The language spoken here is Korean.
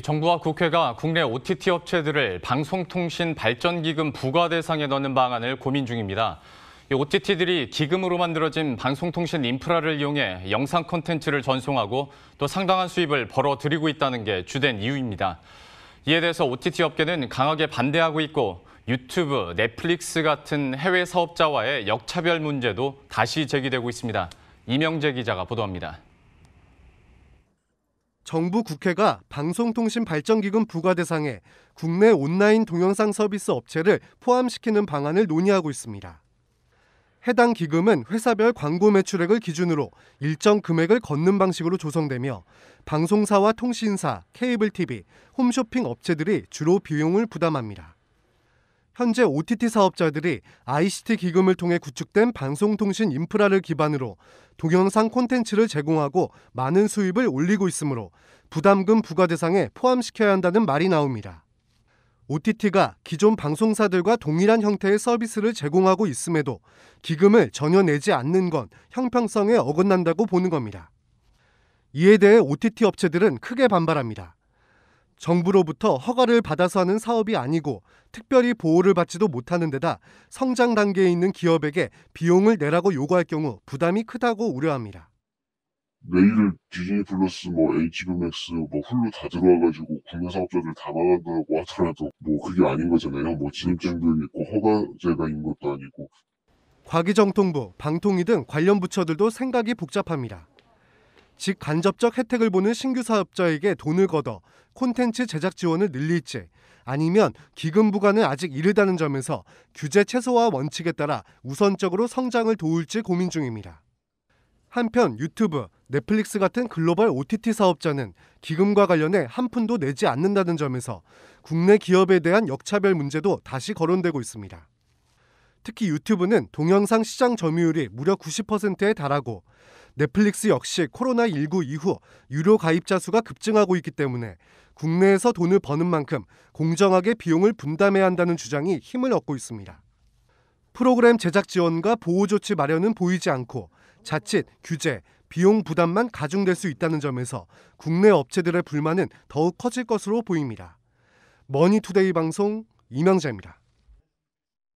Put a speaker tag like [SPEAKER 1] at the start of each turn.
[SPEAKER 1] 정부와 국회가 국내 OTT 업체들을 방송통신발전기금 부과 대상에 넣는 방안을 고민 중입니다. OTT들이 기금으로 만들어진 방송통신 인프라를 이용해 영상 콘텐츠를 전송하고 또 상당한 수입을 벌어들이고 있다는 게 주된 이유입니다. 이에 대해서 OTT 업계는 강하게 반대하고 있고 유튜브, 넷플릭스 같은 해외 사업자와의 역차별 문제도 다시 제기되고 있습니다. 이명재 기자가 보도합니다.
[SPEAKER 2] 정부 국회가 방송통신발전기금 부과 대상에 국내 온라인 동영상 서비스 업체를 포함시키는 방안을 논의하고 있습니다. 해당 기금은 회사별 광고 매출액을 기준으로 일정 금액을 걷는 방식으로 조성되며 방송사와 통신사, 케이블 TV, 홈쇼핑 업체들이 주로 비용을 부담합니다. 현재 OTT 사업자들이 ICT 기금을 통해 구축된 방송통신 인프라를 기반으로 동영상 콘텐츠를 제공하고 많은 수입을 올리고 있으므로 부담금 부과 대상에 포함시켜야 한다는 말이 나옵니다. OTT가 기존 방송사들과 동일한 형태의 서비스를 제공하고 있음에도 기금을 전혀 내지 않는 건 형평성에 어긋난다고 보는 겁니다. 이에 대해 OTT 업체들은 크게 반발합니다. 정부로부터 허가를 받아서 하는 사업이 아니고 특별히 보호를 받지도 못하는 데다 성장 단계에 있는 기업에게 비용을 내라고 요구할 경우 부담이 크다고 우려합니다.
[SPEAKER 3] 내일 디즈니 플러스 뭐 HBMX 뭐 훌루 다 들어와가지고 국내 사업자들 다 망한다고 하더라도 뭐 그게 아닌 거잖아요. 뭐진입장벽 있고 허가제가 있는 것도 아니고.
[SPEAKER 2] 과기정통부, 방통위 등 관련 부처들도 생각이 복잡합니다. 즉 간접적 혜택을 보는 신규 사업자에게 돈을 걷어 콘텐츠 제작 지원을 늘릴지 아니면 기금 부과는 아직 이르다는 점에서 규제 최소화 원칙에 따라 우선적으로 성장을 도울지 고민 중입니다. 한편 유튜브, 넷플릭스 같은 글로벌 OTT 사업자는 기금과 관련해 한 푼도 내지 않는다는 점에서 국내 기업에 대한 역차별 문제도 다시 거론되고 있습니다. 특히 유튜브는 동영상 시장 점유율이 무려 90%에 달하고 넷플릭스 역시 코로나19 이후 유료 가입자 수가 급증하고 있기 때문에 국내에서 돈을 버는 만큼 공정하게 비용을 분담해야 한다는 주장이 힘을 얻고 있습니다. 프로그램 제작 지원과 보호 조치 마련은 보이지 않고 자칫 규제, 비용 부담만 가중될 수 있다는 점에서 국내 업체들의 불만은 더욱 커질 것으로 보입니다. 머니투데이 방송 이명재입니다.